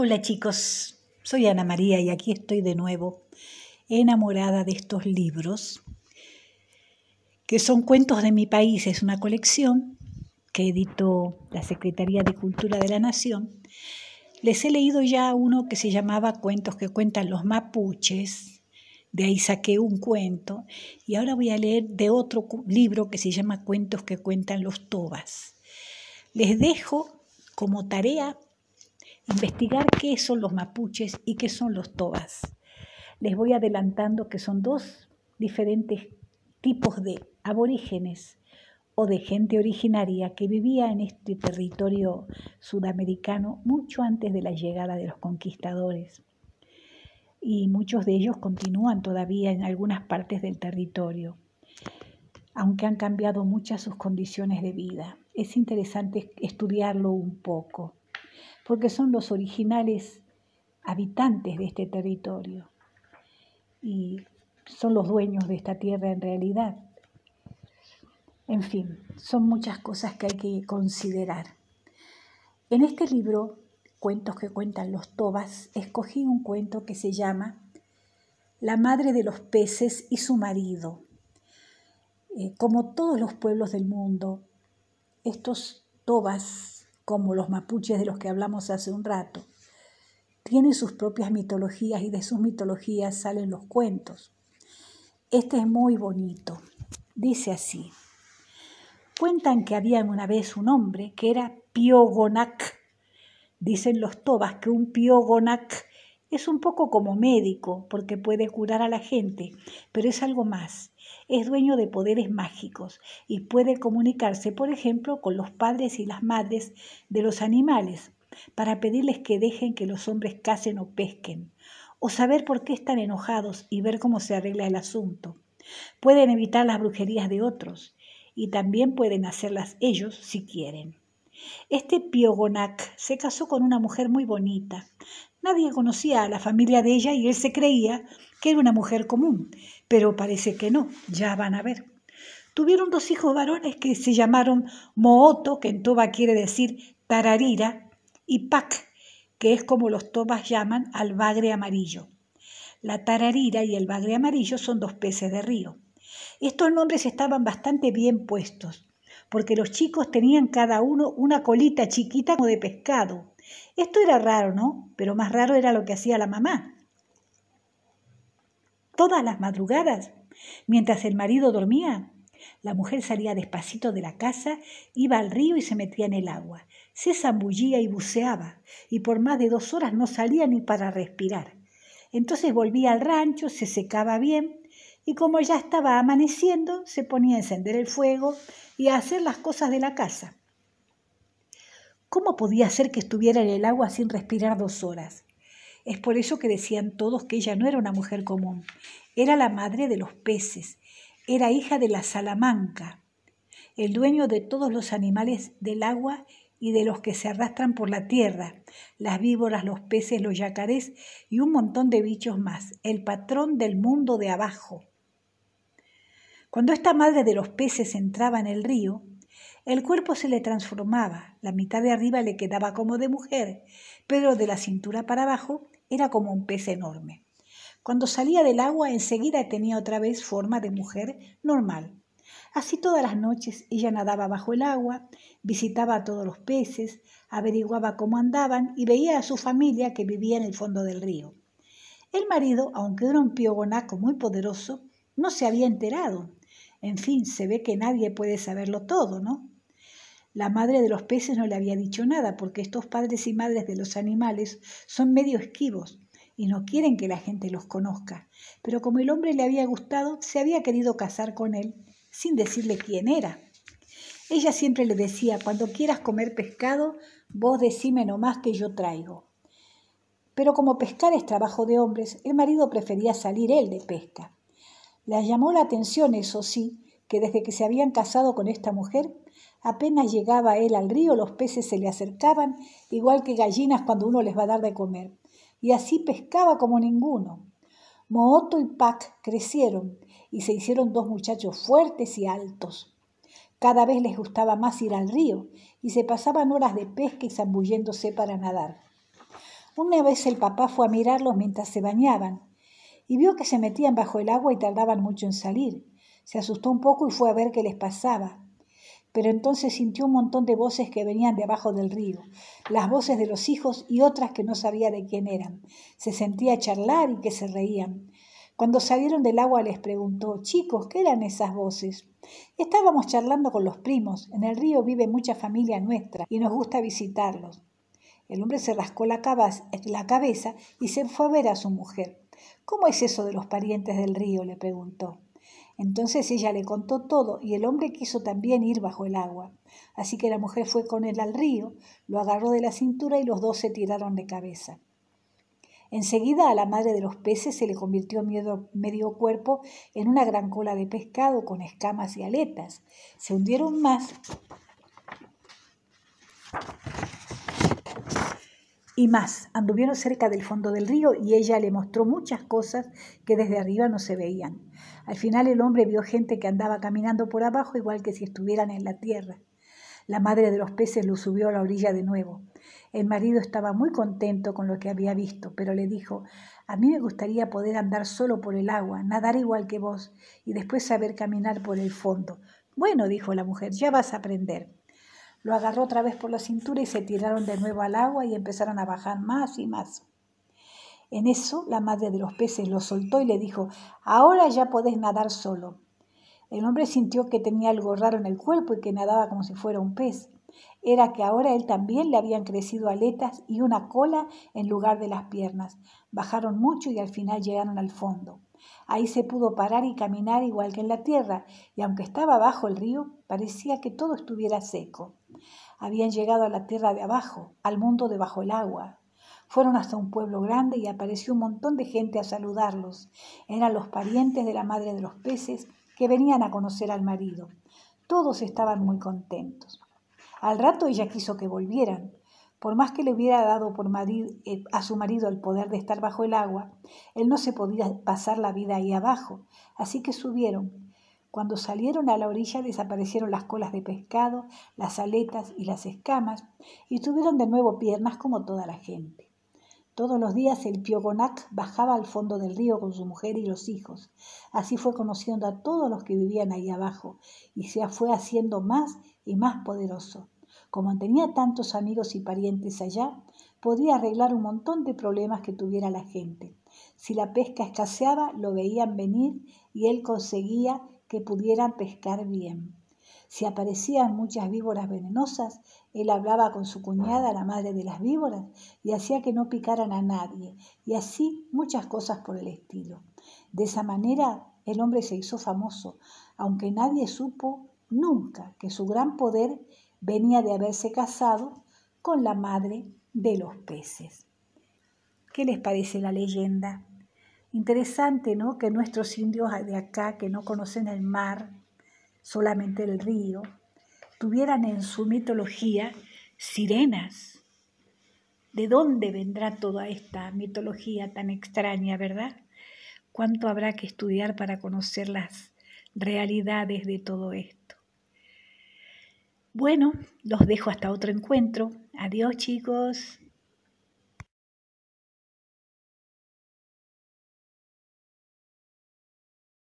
Hola chicos, soy Ana María y aquí estoy de nuevo enamorada de estos libros, que son cuentos de mi país, es una colección que editó la Secretaría de Cultura de la Nación. Les he leído ya uno que se llamaba Cuentos que cuentan los mapuches, de ahí saqué un cuento, y ahora voy a leer de otro libro que se llama Cuentos que cuentan los tobas. Les dejo como tarea investigar qué son los mapuches y qué son los tobas. Les voy adelantando que son dos diferentes tipos de aborígenes o de gente originaria que vivía en este territorio sudamericano mucho antes de la llegada de los conquistadores. Y muchos de ellos continúan todavía en algunas partes del territorio, aunque han cambiado muchas sus condiciones de vida. Es interesante estudiarlo un poco porque son los originales habitantes de este territorio y son los dueños de esta tierra en realidad. En fin, son muchas cosas que hay que considerar. En este libro, Cuentos que cuentan los tobas, escogí un cuento que se llama La madre de los peces y su marido. Eh, como todos los pueblos del mundo, estos tobas como los mapuches de los que hablamos hace un rato, tienen sus propias mitologías y de sus mitologías salen los cuentos. Este es muy bonito. Dice así. Cuentan que había una vez un hombre que era Piogonac. Dicen los tobas que un Piogonac es un poco como médico porque puede curar a la gente, pero es algo más es dueño de poderes mágicos y puede comunicarse, por ejemplo, con los padres y las madres de los animales para pedirles que dejen que los hombres casen o pesquen, o saber por qué están enojados y ver cómo se arregla el asunto. Pueden evitar las brujerías de otros y también pueden hacerlas ellos si quieren. Este Piogonac se casó con una mujer muy bonita. Nadie conocía a la familia de ella y él se creía que era una mujer común, pero parece que no, ya van a ver. Tuvieron dos hijos varones que se llamaron Mooto, que en Toba quiere decir tararira, y Pac, que es como los tobas llaman al bagre amarillo. La tararira y el bagre amarillo son dos peces de río. Estos nombres estaban bastante bien puestos, porque los chicos tenían cada uno una colita chiquita como de pescado. Esto era raro, ¿no? Pero más raro era lo que hacía la mamá, todas las madrugadas. Mientras el marido dormía, la mujer salía despacito de la casa, iba al río y se metía en el agua. Se zambullía y buceaba, y por más de dos horas no salía ni para respirar. Entonces volvía al rancho, se secaba bien, y como ya estaba amaneciendo, se ponía a encender el fuego y a hacer las cosas de la casa. ¿Cómo podía ser que estuviera en el agua sin respirar dos horas? Es por eso que decían todos que ella no era una mujer común, era la madre de los peces, era hija de la salamanca, el dueño de todos los animales del agua y de los que se arrastran por la tierra, las víboras, los peces, los yacarés y un montón de bichos más, el patrón del mundo de abajo. Cuando esta madre de los peces entraba en el río, el cuerpo se le transformaba, la mitad de arriba le quedaba como de mujer, pero de la cintura para abajo era como un pez enorme. Cuando salía del agua enseguida tenía otra vez forma de mujer normal. Así todas las noches ella nadaba bajo el agua, visitaba a todos los peces, averiguaba cómo andaban y veía a su familia que vivía en el fondo del río. El marido, aunque era un piogonaco muy poderoso, no se había enterado. En fin, se ve que nadie puede saberlo todo, ¿no? La madre de los peces no le había dicho nada porque estos padres y madres de los animales son medio esquivos y no quieren que la gente los conozca. Pero como el hombre le había gustado, se había querido casar con él sin decirle quién era. Ella siempre le decía, cuando quieras comer pescado, vos decime nomás que yo traigo. Pero como pescar es trabajo de hombres, el marido prefería salir él de pesca. La llamó la atención, eso sí, que desde que se habían casado con esta mujer, Apenas llegaba él al río, los peces se le acercaban, igual que gallinas cuando uno les va a dar de comer. Y así pescaba como ninguno. Mooto y Pac crecieron y se hicieron dos muchachos fuertes y altos. Cada vez les gustaba más ir al río y se pasaban horas de pesca y zambulléndose para nadar. Una vez el papá fue a mirarlos mientras se bañaban y vio que se metían bajo el agua y tardaban mucho en salir. Se asustó un poco y fue a ver qué les pasaba pero entonces sintió un montón de voces que venían de abajo del río, las voces de los hijos y otras que no sabía de quién eran. Se sentía charlar y que se reían. Cuando salieron del agua les preguntó, chicos, ¿qué eran esas voces? Estábamos charlando con los primos. En el río vive mucha familia nuestra y nos gusta visitarlos. El hombre se rascó la, cabeza y se fue a ver a su mujer. ¿Cómo es eso de los parientes del río? le preguntó. Entonces ella le contó todo y el hombre quiso también ir bajo el agua. Así que la mujer fue con él al río, lo agarró de la cintura y los dos se tiraron de cabeza. Enseguida a la madre de los peces se le convirtió medio, medio cuerpo en una gran cola de pescado con escamas y aletas. Se hundieron más y más. Anduvieron cerca del fondo del río y ella le mostró muchas cosas que desde arriba no se veían. Al final el hombre vio gente que andaba caminando por abajo igual que si estuvieran en la tierra. La madre de los peces lo subió a la orilla de nuevo. El marido estaba muy contento con lo que había visto, pero le dijo, a mí me gustaría poder andar solo por el agua, nadar igual que vos y después saber caminar por el fondo. Bueno, dijo la mujer, ya vas a aprender. Lo agarró otra vez por la cintura y se tiraron de nuevo al agua y empezaron a bajar más y más. En eso la madre de los peces lo soltó y le dijo, ahora ya podés nadar solo. El hombre sintió que tenía algo raro en el cuerpo y que nadaba como si fuera un pez. Era que ahora él también le habían crecido aletas y una cola en lugar de las piernas. Bajaron mucho y al final llegaron al fondo. Ahí se pudo parar y caminar igual que en la tierra, y aunque estaba bajo el río, parecía que todo estuviera seco. Habían llegado a la tierra de abajo, al mundo debajo del el agua. Fueron hasta un pueblo grande y apareció un montón de gente a saludarlos. Eran los parientes de la madre de los peces que venían a conocer al marido. Todos estaban muy contentos. Al rato ella quiso que volvieran, por más que le hubiera dado por eh, a su marido el poder de estar bajo el agua, él no se podía pasar la vida ahí abajo, así que subieron. Cuando salieron a la orilla desaparecieron las colas de pescado, las aletas y las escamas, y tuvieron de nuevo piernas como toda la gente. Todos los días el Piogonac bajaba al fondo del río con su mujer y los hijos. Así fue conociendo a todos los que vivían ahí abajo y se fue haciendo más y más poderoso. Como tenía tantos amigos y parientes allá, podía arreglar un montón de problemas que tuviera la gente. Si la pesca escaseaba, lo veían venir y él conseguía que pudieran pescar bien. Si aparecían muchas víboras venenosas, él hablaba con su cuñada, la madre de las víboras, y hacía que no picaran a nadie, y así muchas cosas por el estilo. De esa manera el hombre se hizo famoso, aunque nadie supo nunca que su gran poder venía de haberse casado con la madre de los peces. ¿Qué les parece la leyenda? Interesante, ¿no? Que nuestros indios de acá, que no conocen el mar, solamente el río, tuvieran en su mitología sirenas. ¿De dónde vendrá toda esta mitología tan extraña, verdad? ¿Cuánto habrá que estudiar para conocer las realidades de todo esto? Bueno, los dejo hasta otro encuentro. Adiós chicos.